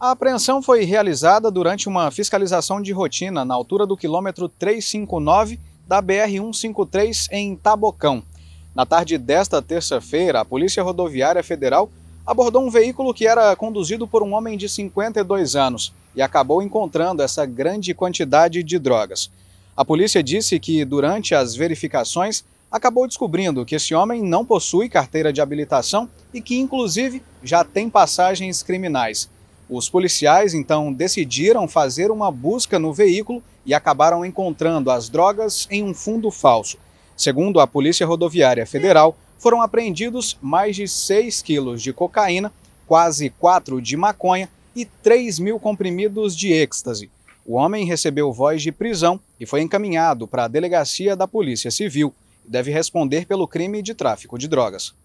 A apreensão foi realizada durante uma fiscalização de rotina na altura do quilômetro 359 da BR-153 em Tabocão. Na tarde desta terça-feira, a Polícia Rodoviária Federal abordou um veículo que era conduzido por um homem de 52 anos e acabou encontrando essa grande quantidade de drogas. A polícia disse que, durante as verificações, acabou descobrindo que esse homem não possui carteira de habilitação e que, inclusive, já tem passagens criminais. Os policiais então decidiram fazer uma busca no veículo e acabaram encontrando as drogas em um fundo falso. Segundo a Polícia Rodoviária Federal, foram apreendidos mais de 6 quilos de cocaína, quase 4 de maconha e 3 mil comprimidos de êxtase. O homem recebeu voz de prisão e foi encaminhado para a delegacia da Polícia Civil. Deve responder pelo crime de tráfico de drogas.